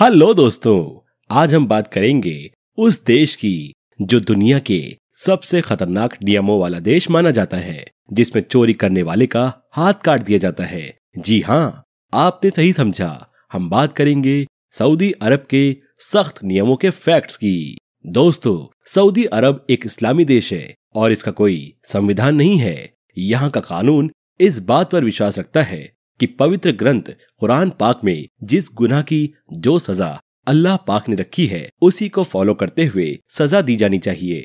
hello दोस्तों आज हम बात करेंगे उस देश की जो दुनिया के सबसे खतरनाक नियमों वाला देश माना जाता है जिसमें चोरी करने वाले का हाथ काट दिया जाता है जी हाँ आपने सही समझा हम बात करेंगे सऊदी अरब के सख्त नियमों के फैक्ट्स की दोस्तों सऊदी अरब एक इस्लामी देश है और इसका कोई संविधान नहीं है यहाँ का कानून इस बात पर विश्वास रखता है कि पवित्र ग्रंथ कुरान पाक में जिस गुना की जो सजा अल्लाह पाक ने रखी है उसी को फॉलो करते हुए सजा दी जानी चाहिए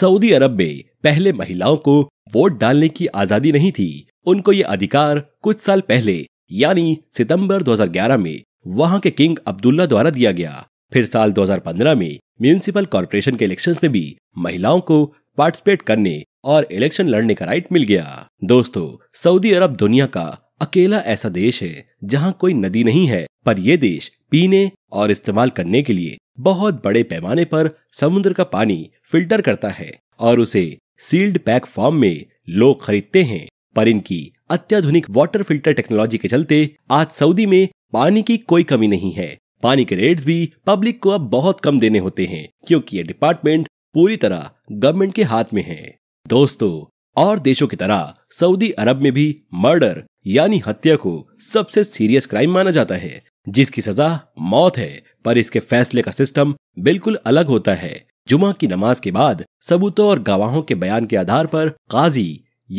सऊदी अरब में पहले महिलाओं को वोट डालने की आजादी नहीं थी उनको ये अधिकार कुछ साल पहले यानी सितंबर 2011 में वहां के किंग अब्दुल्ला द्वारा दिया गया फिर साल 2015 में म्यूनिसिपल कॉरपोरेशन के इलेक्शन में भी महिलाओं को पार्टिसिपेट करने और इलेक्शन लड़ने का राइट मिल गया दोस्तों सऊदी अरब दुनिया का अकेला ऐसा देश है जहां कोई नदी नहीं है पर यह देश पीने और इस्तेमाल करने के लिए बहुत बड़े पैमाने पर समुद्र का पानी फिल्टर करता है और उसे सील्ड पैक फॉर्म में लोग खरीदते हैं पर इनकी अत्याधुनिक वाटर फिल्टर टेक्नोलॉजी के चलते आज सऊदी में पानी की कोई कमी नहीं है पानी के रेट्स भी पब्लिक को अब बहुत कम देने होते हैं क्योंकि ये डिपार्टमेंट पूरी तरह गवर्नमेंट के हाथ में है दोस्तों और देशों की तरह सऊदी अरब में भी मर्डर यानी हत्या को सबसे सीरियस क्राइम माना जाता है जिसकी सजा मौत है पर इसके फैसले का सिस्टम बिल्कुल अलग होता है जुमा की नमाज के बाद सबूतों और गवाहों के बयान के आधार पर काजी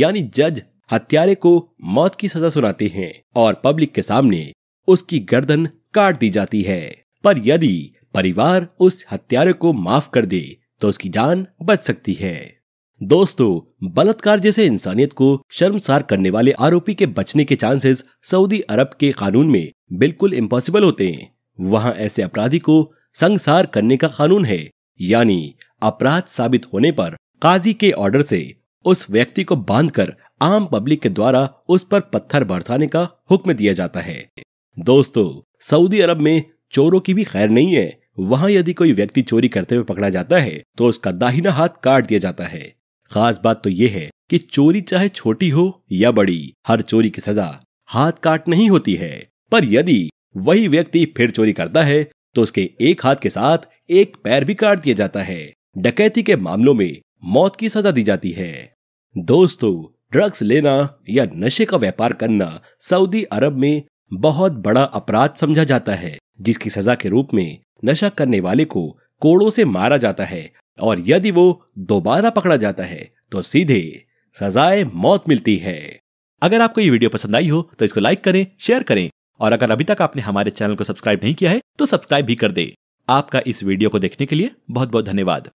यानी जज हत्यारे को मौत की सजा सुनाते हैं और पब्लिक के सामने उसकी गर्दन काट दी जाती है पर यदि परिवार उस हत्यारे को माफ कर दे तो उसकी जान बच सकती है दोस्तों बलात्कार जैसे इंसानियत को शर्मसार करने वाले आरोपी के बचने के चांसेस सऊदी अरब के कानून में बिल्कुल इम्पॉसिबल होते हैं वहां ऐसे अपराधी को संसार करने का कानून है यानी अपराध साबित होने पर काजी के ऑर्डर से उस व्यक्ति को बांधकर आम पब्लिक के द्वारा उस पर पत्थर बरसाने का हुक्म दिया जाता है दोस्तों सऊदी अरब में चोरों की भी खैर नहीं है वहां यदि कोई व्यक्ति चोरी करते हुए पकड़ा जाता है तो उसका दाहिना हाथ काट दिया जाता है खास बात तो ये है कि चोरी चाहे छोटी हो या बड़ी हर चोरी की सजा हाथ काट नहीं होती है पर यदि वही व्यक्ति फिर चोरी करता है तो उसके एक हाथ के साथ एक पैर भी काट दिया जाता है डकैती के मामलों में मौत की सजा दी जाती है दोस्तों ड्रग्स लेना या नशे का व्यापार करना सऊदी अरब में बहुत बड़ा अपराध समझा जाता है जिसकी सजा के रूप में नशा करने वाले को कोड़ों से मारा जाता है और यदि वो दोबारा पकड़ा जाता है तो सीधे सजाए मौत मिलती है अगर आपको ये वीडियो पसंद आई हो तो इसको लाइक करें शेयर करें और अगर अभी तक आपने हमारे चैनल को सब्सक्राइब नहीं किया है तो सब्सक्राइब भी कर दे आपका इस वीडियो को देखने के लिए बहुत बहुत धन्यवाद